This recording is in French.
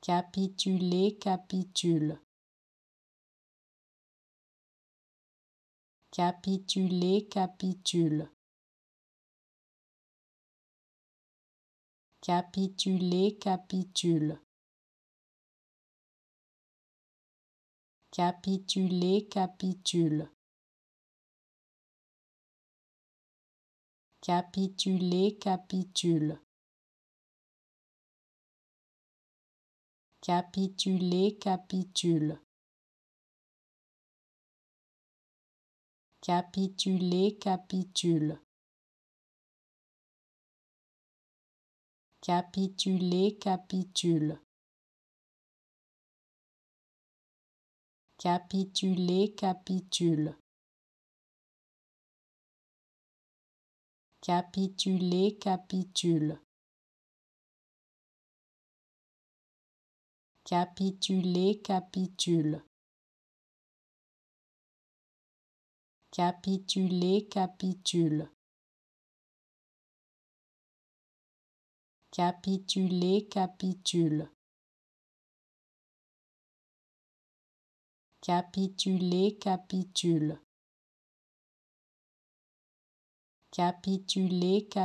Capitulé capitule. Capitulé capitule. Capitulé capitule. Capitulé, capitule. Capitulé capitule. capituler, capitule. Capitulé capitule. Capitulé capitule. Capitulé capitule. Capituler, capitule. capituler, capitule. Capituler, capitule. Capituler, capitule. Capituler, capitule. Capituler, capitule.